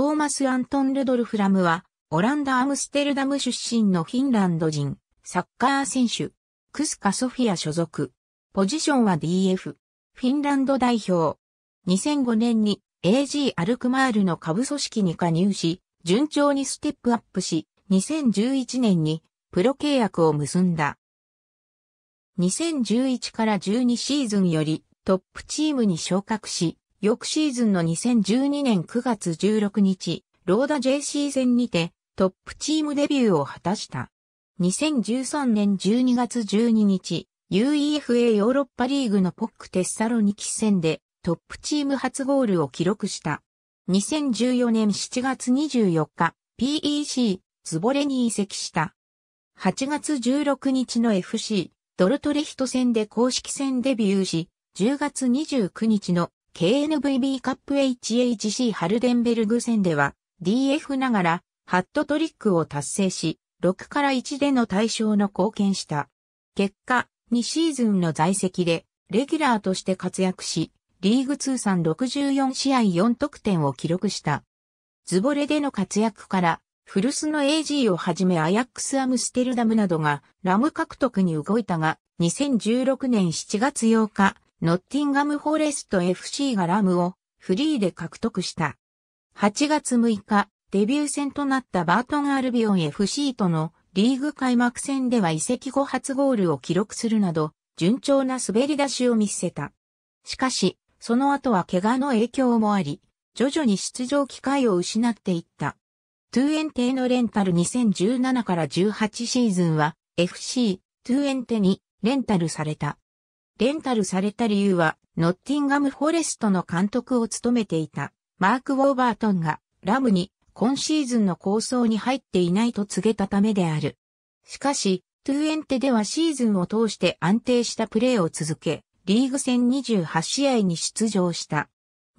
トーマス・アントン・ルドルフ・ラムは、オランダ・アムステルダム出身のフィンランド人、サッカー選手、クスカ・ソフィア所属。ポジションは DF、フィンランド代表。2005年に AG アルクマールの下部組織に加入し、順調にステップアップし、2011年にプロ契約を結んだ。2011から12シーズンよりトップチームに昇格し、翌シーズンの2012年9月16日、ローダ JC 戦にてトップチームデビューを果たした。2013年12月12日、UEFA ヨーロッパリーグのポックテッサロニキ戦でトップチーム初ゴールを記録した。2014年7月24日、PEC、ズボレに移籍した。8月16日の FC、ドルトレヒト戦で公式戦デビューし、10月29日の KNVB カップ HHC ハルデンベルグ戦では DF ながらハットトリックを達成し、6から1での対象の貢献した。結果、2シーズンの在籍でレギュラーとして活躍し、リーグ通算64試合4得点を記録した。ズボレでの活躍から、フルスの AG をはじめアヤックスアムステルダムなどがラム獲得に動いたが、2016年7月8日、ノッティンガム・フォレスト FC がラムをフリーで獲得した。8月6日、デビュー戦となったバートン・アルビオン FC とのリーグ開幕戦では移籍後初ゴールを記録するなど、順調な滑り出しを見せた。しかし、その後は怪我の影響もあり、徐々に出場機会を失っていった。トゥエンテのレンタル2017から18シーズンは FC トゥエンテにレンタルされた。レンタルされた理由は、ノッティンガム・フォレストの監督を務めていた、マーク・ウォーバートンが、ラムに、今シーズンの構想に入っていないと告げたためである。しかし、トゥエンテではシーズンを通して安定したプレーを続け、リーグ戦28試合に出場した。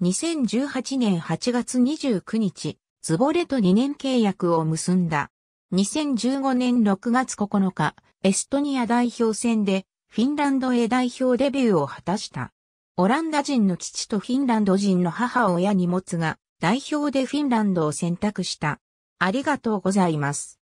2018年8月29日、ズボレと2年契約を結んだ。2015年6月9日、エストニア代表戦でフィンランドへ代表デビューを果たした。オランダ人の父とフィンランド人の母親に持つが、代表でフィンランドを選択した。ありがとうございます。